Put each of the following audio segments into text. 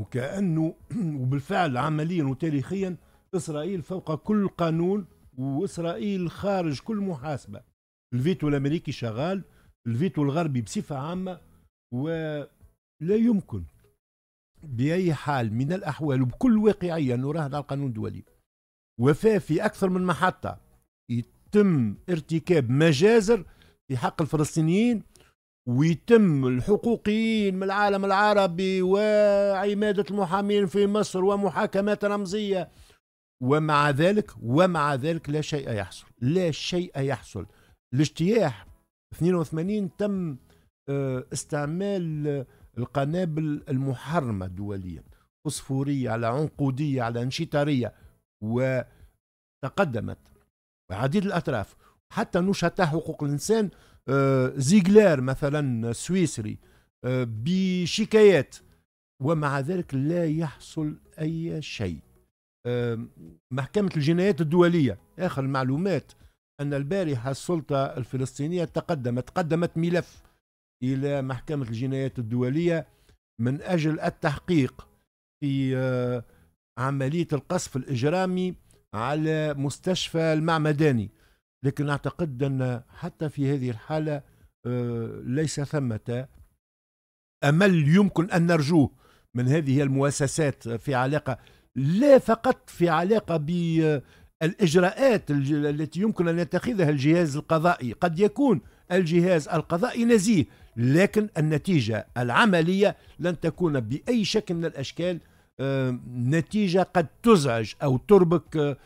وكأنه وبالفعل عمليا وتاريخيا إسرائيل فوق كل قانون وإسرائيل خارج كل محاسبة الفيتو الأمريكي شغال الفيتو الغربي بصفة عامة ولا يمكن بأي حال من الأحوال وبكل واقعية أنه راهن على القانون الدولي وفاة في أكثر من محطة يتم ارتكاب مجازر في حق الفلسطينيين ويتم الحقوقيين من العالم العربي وعمادة المحامين في مصر ومحاكمات رمزية ومع ذلك ومع ذلك لا شيء يحصل لا شيء يحصل الاجتياح 82 تم آه، استعمال القنابل المحرمة دوليا فسفورية على عنقودية على انشطارية وتقدمت عديد الأطراف حتى نشطاء حقوق الإنسان آه، زيغلير مثلا سويسري آه، بشكايات ومع ذلك لا يحصل أي شيء آه، محكمة الجنايات الدولية آخر المعلومات أن البارحة السلطة الفلسطينية تقدمت قدمت ملف إلى محكمة الجنايات الدولية من أجل التحقيق في عملية القصف الإجرامي على مستشفى المعمداني لكن أعتقد أن حتى في هذه الحالة آه، ليس ثمة أمل يمكن أن نرجوه من هذه المؤسسات في علاقة لا فقط في علاقة بالإجراءات التي يمكن أن يتخذها الجهاز القضائي قد يكون الجهاز القضائي نزيه لكن النتيجة العملية لن تكون بأي شكل من الأشكال نتيجة قد تزعج أو تربك آه،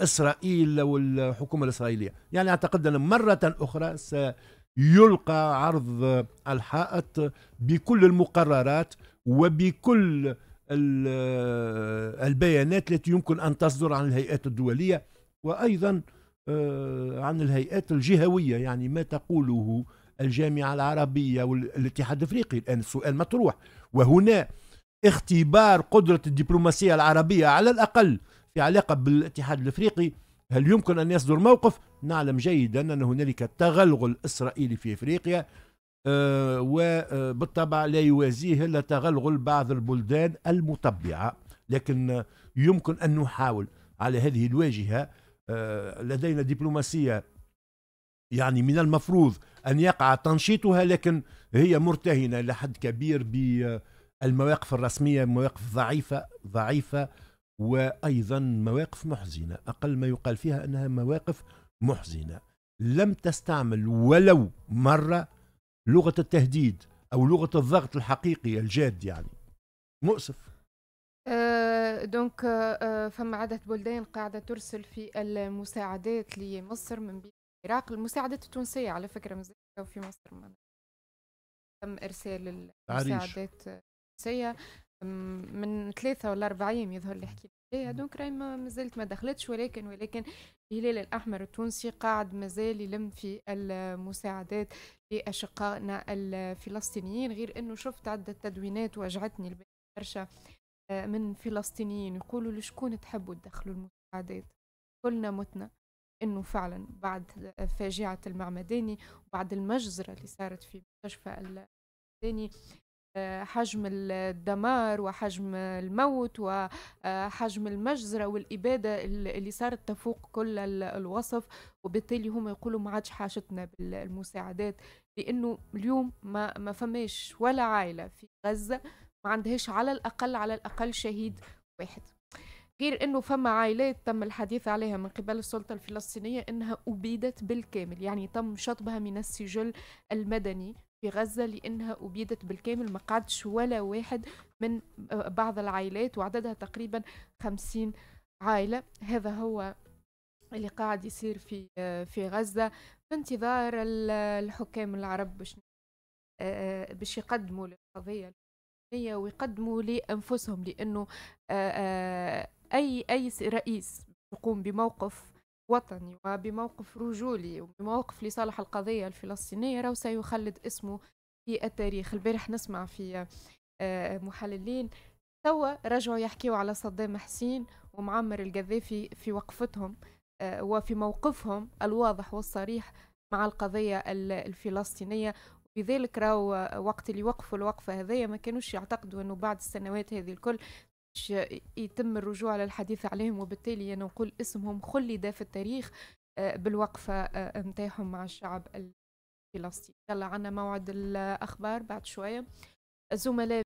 إسرائيل والحكومة الإسرائيلية يعني أعتقد أن مرة أخرى سيلقى عرض الحائط بكل المقررات وبكل آه، البيانات التي يمكن أن تصدر عن الهيئات الدولية وأيضا آه، عن الهيئات الجهوية يعني ما تقوله الجامعة العربية والاتحاد الافريقي الان السؤال مطروح وهنا اختبار قدرة الدبلوماسية العربية على الأقل في علاقة بالاتحاد الأفريقي هل يمكن أن يصدر موقف؟ نعلم جيدا أن هنالك تغلغل إسرائيلي في إفريقيا آه، وبالطبع آه، لا يوازيه إلا تغلغل بعض البلدان المطبعة لكن يمكن أن نحاول على هذه الواجهة آه، لدينا دبلوماسية يعني من المفروض أن يقع تنشيطها لكن هي مرتهنة لحد كبير ب المواقف الرسمية مواقف ضعيفة ضعيفة وأيضا مواقف محزنة أقل ما يقال فيها أنها مواقف محزنة لم تستعمل ولو مرة لغة التهديد أو لغة الضغط الحقيقي الجاد يعني مؤسف دونك آه، آه، آه، فما عدد بلدان قاعدة ترسل في المساعدات لمصر من بين العراق المساعدات التونسية على فكرة في مصر تم إرسال المساعدات النفسيه من ثلاثة ولا اربع ايام يظهر لي حكي عليها دونك راهي ما زالت ما دخلتش ولكن ولكن الهلال الأحمر التونسي قاعد مازال يلم في المساعدات لأشقائنا الفلسطينيين غير أنه شفت عدة تدوينات وجعتني برشا آه، من فلسطينيين يقولوا لشكون تحبوا تدخلوا المساعدات كلنا متنا انه فعلا بعد فاجعه المعمداني وبعد المجزره اللي صارت في مستشفى المعمداني حجم الدمار وحجم الموت وحجم آه، المجزرة والإبادة اللي صارت تفوق كل الوصف وبالتالي هم يقولوا ما عادش حاجتنا بالمساعدات لأنه اليوم ما, ما فماش ولا عائلة في غزة ما عندهاش على الأقل على الأقل شهيد واحد غير انه فما عائلات تم الحديث عليها من قبل السلطه الفلسطينيه انها ابيدت بالكامل يعني تم شطبها من السجل المدني في غزة لأنها أبيدت بالكامل ما قعدش ولا واحد من آه، بعض العائلات وعددها تقريبا خمسين عائلة هذا هو اللي قاعد يصير في آه، في غزة في انتظار الحكام العرب باش آه، باش يقدموا للقضية ويقدموا لأنفسهم لأنه أي أي رئيس يقوم بموقف وطني وبموقف رجولي وبموقف لصالح القضية الفلسطينية راه سيخلد اسمه في التاريخ البارح نسمع في آه، محللين توا رجعوا يحكيوا على صدام حسين ومعمر القذافي في وقفتهم آه، وفي موقفهم الواضح والصريح مع القضية الفلسطينية لذلك راو وقت اللي وقفوا الوقفة هذيا ما كانوش يعتقدوا أنه بعد السنوات هذه الكل يتم الرجوع للحديث عليهم وبالتالي أنا نقول اسمهم خلد في التاريخ آه، بالوقفة آه، نتاعهم مع الشعب الفلسطيني يلا عنا موعد الأخبار بعد شوية الزملاء